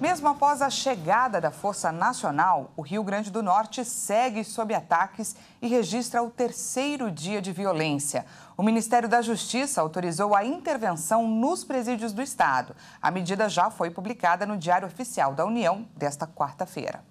Mesmo após a chegada da Força Nacional, o Rio Grande do Norte segue sob ataques e registra o terceiro dia de violência. O Ministério da Justiça autorizou a intervenção nos presídios do Estado. A medida já foi publicada no Diário Oficial da União desta quarta-feira.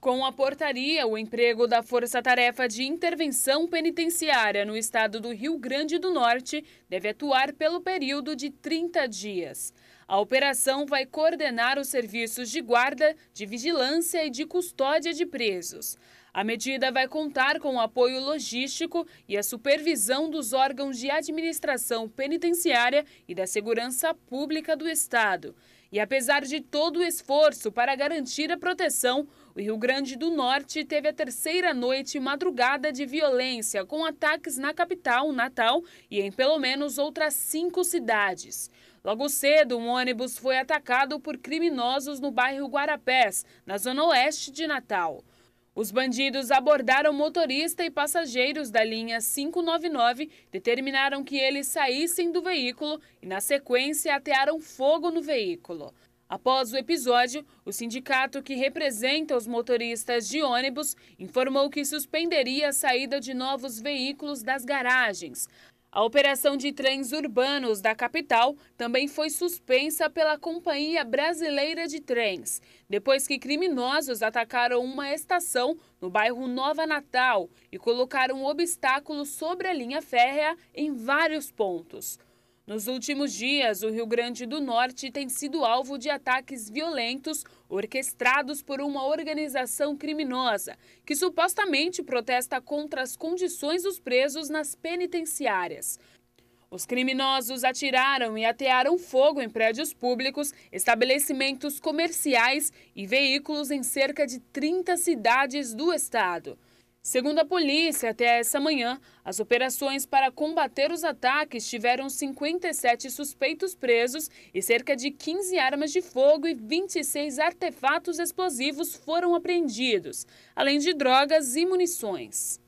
Com a portaria, o emprego da Força Tarefa de Intervenção Penitenciária no estado do Rio Grande do Norte deve atuar pelo período de 30 dias. A operação vai coordenar os serviços de guarda, de vigilância e de custódia de presos. A medida vai contar com o apoio logístico e a supervisão dos órgãos de administração penitenciária e da segurança pública do Estado. E apesar de todo o esforço para garantir a proteção, o Rio Grande do Norte teve a terceira noite madrugada de violência, com ataques na capital, Natal, e em pelo menos outras cinco cidades. Logo cedo, um ônibus foi atacado por criminosos no bairro Guarapés, na zona oeste de Natal. Os bandidos abordaram motorista e passageiros da linha 599, determinaram que eles saíssem do veículo e, na sequência, atearam fogo no veículo. Após o episódio, o sindicato que representa os motoristas de ônibus informou que suspenderia a saída de novos veículos das garagens. A operação de trens urbanos da capital também foi suspensa pela Companhia Brasileira de Trens, depois que criminosos atacaram uma estação no bairro Nova Natal e colocaram obstáculos sobre a linha férrea em vários pontos. Nos últimos dias, o Rio Grande do Norte tem sido alvo de ataques violentos orquestrados por uma organização criminosa que supostamente protesta contra as condições dos presos nas penitenciárias. Os criminosos atiraram e atearam fogo em prédios públicos, estabelecimentos comerciais e veículos em cerca de 30 cidades do estado. Segundo a polícia, até essa manhã, as operações para combater os ataques tiveram 57 suspeitos presos e cerca de 15 armas de fogo e 26 artefatos explosivos foram apreendidos, além de drogas e munições.